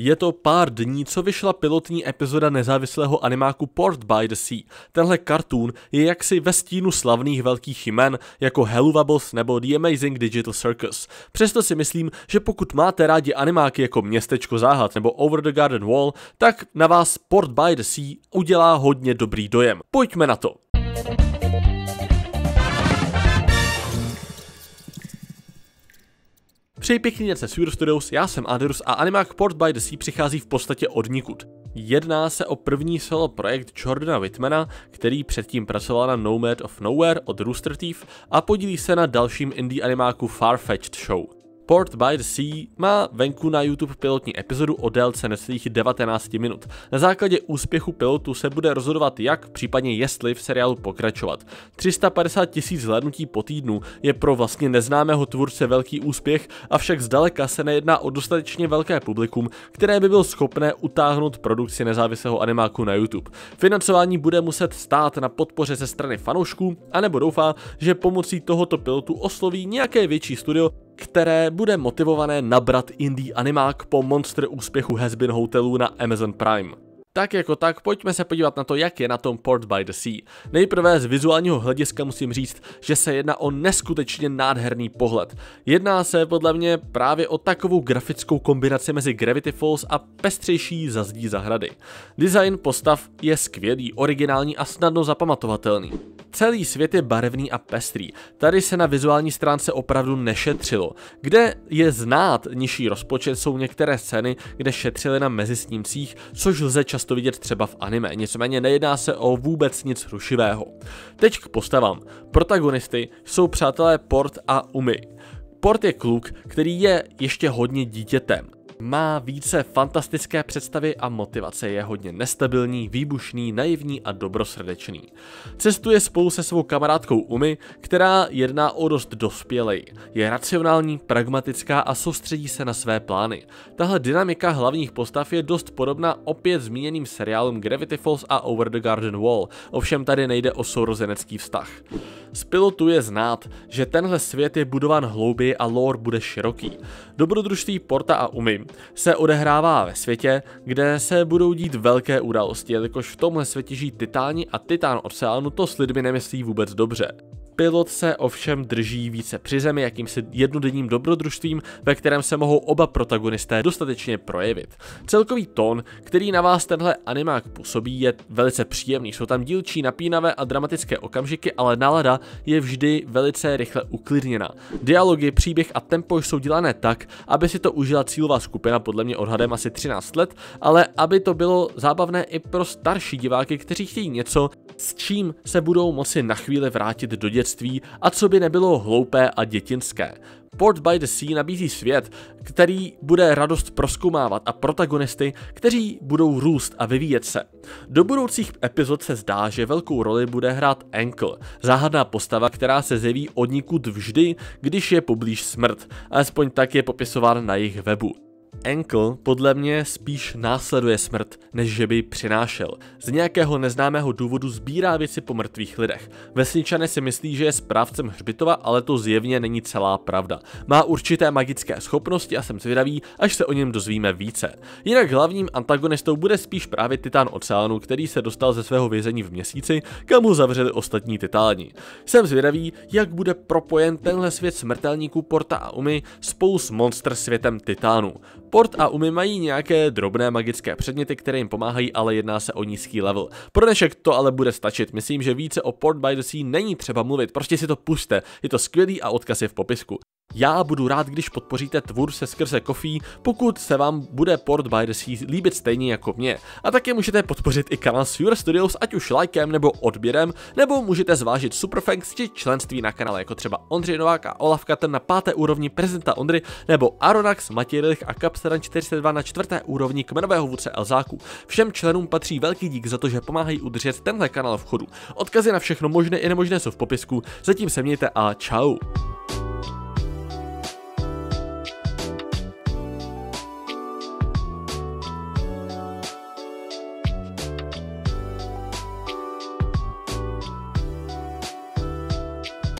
Je to pár dní, co vyšla pilotní epizoda nezávislého animáku Port by the Sea. Tenhle cartoon je jaksi ve stínu slavných velkých jmen jako Helluvables nebo The Amazing Digital Circus. Přesto si myslím, že pokud máte rádi animáky jako Městečko záhad nebo Over the Garden Wall, tak na vás Port by the Sea udělá hodně dobrý dojem. Pojďme na to. Přeji pěkný den se Swear Studios, já jsem Aderus a animák Port by the Sea přichází v podstatě od nikud. Jedná se o první solo projekt Jordana Whitmana, který předtím pracoval na Nomad of Nowhere od Rooster Teeth a podílí se na dalším indie animáku Farfetched Show. Port by the Sea má venku na YouTube pilotní epizodu o délce necelých 19 minut. Na základě úspěchu pilotu se bude rozhodovat jak, případně jestli v seriálu pokračovat. 350 tisíc zhlédnutí po týdnu je pro vlastně neznámého tvůrce velký úspěch, avšak zdaleka se nejedná o dostatečně velké publikum, které by bylo schopné utáhnout produkci nezávislého animáku na YouTube. Financování bude muset stát na podpoře ze strany fanoušků, anebo doufá, že pomocí tohoto pilotu osloví nějaké větší studio, které bude motivované nabrat indie animák po monster úspěchu Hasbin Hotelů na Amazon Prime. Tak jako tak, pojďme se podívat na to, jak je na tom Port by the Sea. Nejprve z vizuálního hlediska musím říct, že se jedná o neskutečně nádherný pohled. Jedná se podle mě právě o takovou grafickou kombinaci mezi Gravity Falls a pestřejší zazdí zahrady. Design postav je skvělý, originální a snadno zapamatovatelný. Celý svět je barevný a pestrý. Tady se na vizuální stránce opravdu nešetřilo. Kde je znát nižší rozpočet, jsou některé scény, kde šetřili na mezisnímcích, což lze často vidět třeba v anime, nicméně nejedná se o vůbec nic rušivého. Teď k postavám. Protagonisty jsou přátelé Port a Umi. Port je kluk, který je ještě hodně dítětem. Má více fantastické představy a motivace, je hodně nestabilní, výbušný, naivní a dobrosrdečný. Cestuje spolu se svou kamarádkou Umi, která jedná o dost dospělej. Je racionální, pragmatická a soustředí se na své plány. Tahle dynamika hlavních postav je dost podobná opět zmíněným seriálům Gravity Falls a Over the Garden Wall, ovšem tady nejde o sourozenecký vztah. Z pilotu je znát, že tenhle svět je budován hlouběji a lore bude široký. Dobrodružství Porta a Umy se odehrává ve světě, kde se budou dít velké události, jelikož v tomhle světě žijí titáni a titán oceánu to s lidmi nemyslí vůbec dobře. Pilot se ovšem drží více při zemi jakýmsi jednodenním dobrodružstvím, ve kterém se mohou oba protagonisté dostatečně projevit. Celkový tón, který na vás tenhle animák působí, je velice příjemný. Jsou tam dílčí, napínavé a dramatické okamžiky, ale nálada je vždy velice rychle uklidněna. Dialogy, příběh a tempo jsou dělané tak, aby si to užila cílová skupina, podle mě odhadem asi 13 let, ale aby to bylo zábavné i pro starší diváky, kteří chtějí něco, s čím se budou moci na chvíli vrátit do dětství a co by nebylo hloupé a dětinské. Port by the Sea nabízí svět, který bude radost proskumávat a protagonisty, kteří budou růst a vyvíjet se. Do budoucích epizod se zdá, že velkou roli bude hrát Ankle, záhadná postava, která se zjeví odnikud vždy, když je poblíž smrt, alespoň tak je popisován na jejich webu. Enkel podle mě spíš následuje smrt, než že by ji přinášel. Z nějakého neznámého důvodu sbírá věci po mrtvých lidech. Vesničané si myslí, že je správcem hřbitova, ale to zjevně není celá pravda. Má určité magické schopnosti a jsem zvědavý, až se o něm dozvíme více. Jinak hlavním antagonistou bude spíš právě Titán oceánu, který se dostal ze svého vězení v měsíci, kam ho zavřeli ostatní titáni. Jsem zvědavý, jak bude propojen tenhle svět smrtelníků Porta a Umy spolu s monster světem titánů. Port a Umi mají nějaké drobné magické předměty, které jim pomáhají, ale jedná se o nízký level. Pro dnešek to ale bude stačit. Myslím, že více o Port by the Sea není třeba mluvit, prostě si to puste. Je to skvělý a odkaz je v popisku. Já budu rád, když podpoříte tvůr se skrze kofí, pokud se vám bude Port by the Sea líbit stejně jako mě. A také můžete podpořit i kanál Sure Studios, ať už lajkem nebo odběrem, nebo můžete zvážit Superfanks či členství na kanále, jako třeba Ondřej Novák a Olaf Katen na páté úrovni prezidenta Ondry, nebo Aronax, Matěj Rilich a Kapsaran 42 na čtvrté úrovni kmenového vůdce Elzáku. Všem členům patří velký dík za to, že pomáhají udržet tenhle kanál v chodu. Odkazy na všechno možné i nemožné jsou v popisku, zatím se mějte a čau.